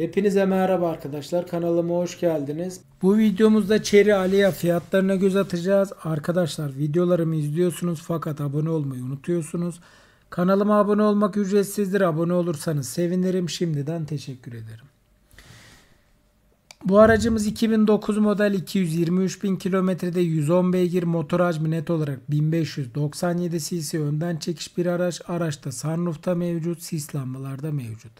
Hepinize merhaba arkadaşlar kanalıma hoş geldiniz. Bu videomuzda Çeri Ali'ye fiyatlarına göz atacağız. Arkadaşlar videolarımı izliyorsunuz fakat abone olmayı unutuyorsunuz. Kanalıma abone olmak ücretsizdir. Abone olursanız sevinirim. Şimdiden teşekkür ederim. Bu aracımız 2009 model 223 bin kilometrede 110 beygir motor hacmi net olarak 1597 cc önden çekiş bir araç. Araçta sunroof'ta mevcut, sislanmalarda mevcut.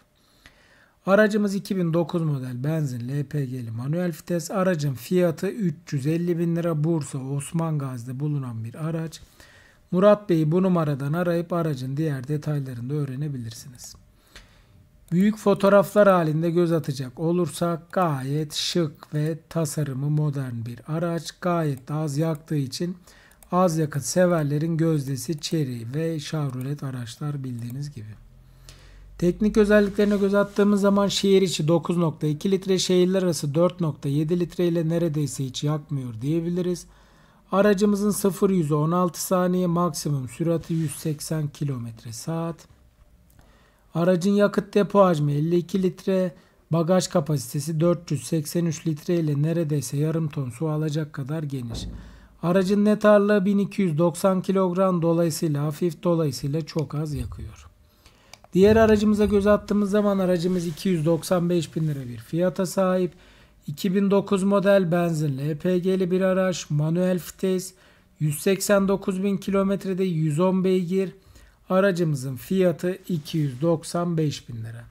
Aracımız 2009 model benzin LPG'li manuel vites. Aracın fiyatı 350 bin lira. Bursa Osman Gazi'de bulunan bir araç. Murat Bey'i bu numaradan arayıp aracın diğer detaylarını da öğrenebilirsiniz. Büyük fotoğraflar halinde göz atacak olursak gayet şık ve tasarımı modern bir araç. Gayet de az yaktığı için az yakıt severlerin gözdesi Chery ve Chevrolet araçlar bildiğiniz gibi. Teknik özelliklerine göz attığımız zaman şehir içi 9.2 litre, şehirler arası 4.7 litre ile neredeyse hiç yakmıyor diyebiliriz. Aracımızın 0 100'ü 16 saniye, maksimum sürati 180 km saat. Aracın yakıt depo hacmi 52 litre, bagaj kapasitesi 483 litre ile neredeyse yarım ton su alacak kadar geniş. Aracın net ağırlığı 1290 kilogram dolayısıyla hafif dolayısıyla çok az yakıyor. Diğer aracımıza göz attığımız zaman aracımız 295 bin lira bir fiyata sahip. 2009 model benzinli LPG'li bir araç, manuel vites, 189 bin kilometrede 110 beygir. Aracımızın fiyatı 295 bin lira.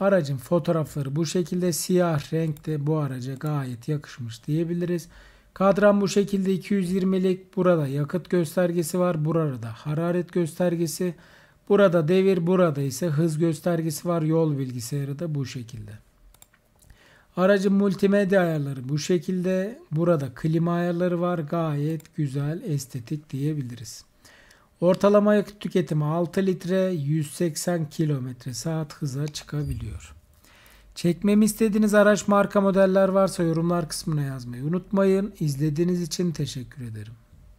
Aracın fotoğrafları bu şekilde siyah renkte bu araca gayet yakışmış diyebiliriz. Kadran bu şekilde 220'lik burada yakıt göstergesi var. Burada hararet göstergesi. Burada devir burada ise hız göstergesi var. Yol bilgisayarı da bu şekilde. Aracın multimedya ayarları bu şekilde. Burada klima ayarları var. Gayet güzel, estetik diyebiliriz. Ortalama yakıt tüketimi 6 litre 180 km saat hıza çıkabiliyor. Çekmemi istediğiniz araç marka modeller varsa yorumlar kısmına yazmayı unutmayın. İzlediğiniz için teşekkür ederim.